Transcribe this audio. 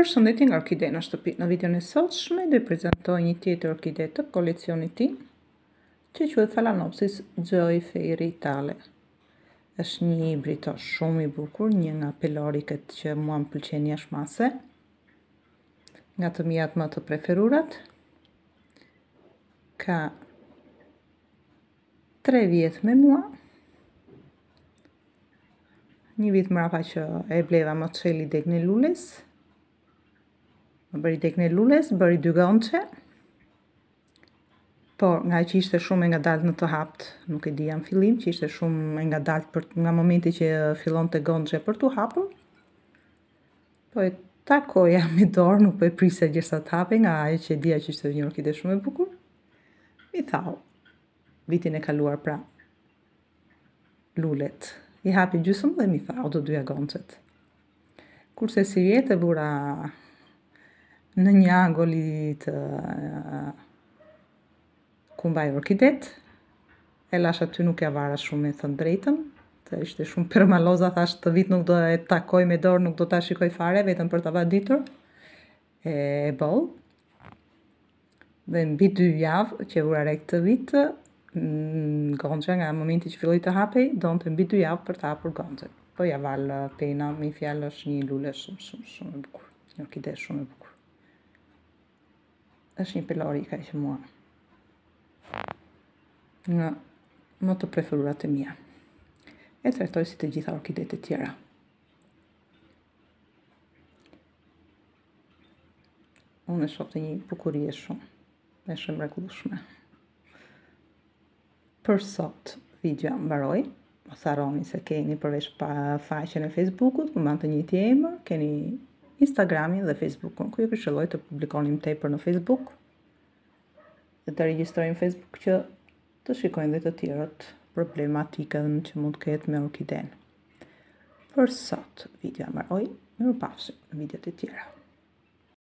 Përshëndetje nga orkide në shtëpi. Në videon e sotshme do të prezantoj një tjetër orkide të koleksionit tim, që quhet Phalaenopsis Joy Fairy Tale. Është një brito shumë i bukur, një nga këtë që mua më pëlqen shmase Nga të mia më të preferurat. Ka 3 vjet me mua. Një vit mrapa që e bleva më të qeli dhe në lulles. Një më bëri tekne lules, më bëri dy gonqe, por nga që ishte shumë nga dalë në të haptë, nuk e di jam filim, që ishte shumë nga dalë për, nga momenti që filon të gonqe për të hapur, po e jam i dorë, nuk po e prisa gjësa të hape, nga ajo që e dija që ishte një orkide shumë e bukur, mi thau, vitin e kaluar pra, lulet, i hapi gjysëm dhe mi thau do dyja gonqet. Kurse si vjetë e bura në një angoli të kumbaj orkidet, e lash ty nuk e avara shumë e thënë drejtën, të ishte shumë permaloza, thash të vit nuk do e takoj me dorë, nuk do ta shikoj fare, vetëm për të vaditur, e, e bolë. Dhe bitë dy javë që u rarek të vitë, mm, gondëshë nga momenti që filloj të hapej, do në të mbi dy javë për të hapur gondëshë. Po ja valë pena, mi fjallë është një lullë shumë, shumë, shumë e bukur. Një kide shumë e bukur është një pelori i ka i shumua në më të preferurat të mija e të rektoj si të gjitha e tjera unë e shumë të një bukurie shumë me shumë regullushme për sot video më baroj më tharoni se keni përvesh faqen e facebookut më bandë të një tjema keni Instagramin dhe Facebookun, ku ju këshëlloj të publikonim tepër në Facebook dhe të registrojmë Facebook që të shikojnë dhe të tjerët problematike dhe në që mund këhet me orkiden. Për sot, video amaroj, në pafshë në videot e tjera.